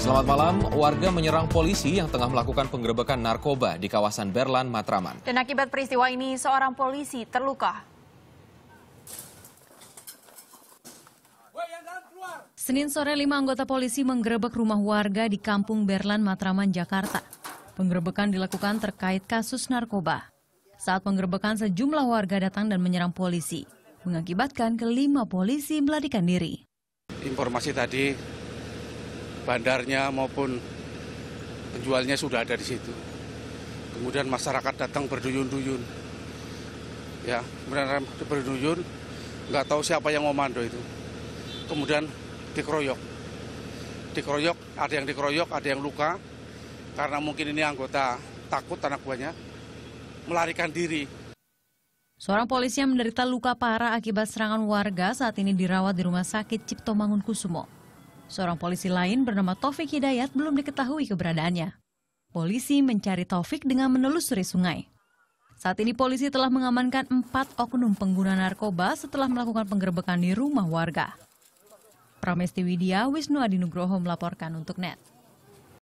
Selamat malam, warga menyerang polisi yang tengah melakukan penggerebekan narkoba di kawasan Berlan, Matraman. Dan akibat peristiwa ini, seorang polisi terluka. Senin sore, lima anggota polisi menggerebek rumah warga di Kampung Berlan, Matraman, Jakarta. Penggerebekan dilakukan terkait kasus narkoba. Saat penggerebekan, sejumlah warga datang dan menyerang polisi, mengakibatkan kelima polisi melarikan diri. Informasi tadi bandarnya maupun penjualnya sudah ada di situ. Kemudian masyarakat datang berduyun-duyun. Ya, benar-benar berduyun, nggak tahu siapa yang komando itu. Kemudian dikeroyok. Dikeroyok, ada yang dikeroyok, ada yang luka. Karena mungkin ini anggota takut anak buahnya, melarikan diri. Seorang polisi yang menderita luka parah akibat serangan warga saat ini dirawat di Rumah Sakit Cipto Mangunkusumo. Seorang polisi lain bernama Taufik Hidayat belum diketahui keberadaannya. Polisi mencari Taufik dengan menelusuri sungai. Saat ini polisi telah mengamankan empat oknum pengguna narkoba setelah melakukan penggerbekan di rumah warga. Pramesti Widya, Wisnu Adinugroho melaporkan untuk NET.